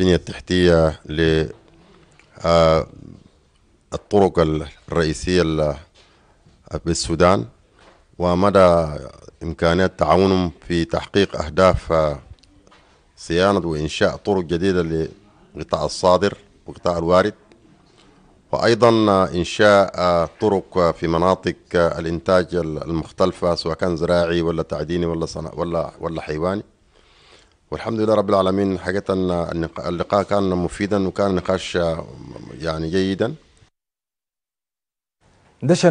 البنية التحتية للطرق آه، الرئيسية آه، بالسودان ومدى إمكانية تعاونهم في تحقيق أهداف آه، صيانة وإنشاء طرق جديدة لقطاع الصادر وقطاع الوارد وأيضا إنشاء طرق في مناطق الإنتاج المختلفة سواء كان زراعي ولا تعديني ولا ولا ولا حيواني والحمد لله رب العالمين حقيقة اللقاء كان مفيدا وكان نقاش آه، يعني جيدا دشن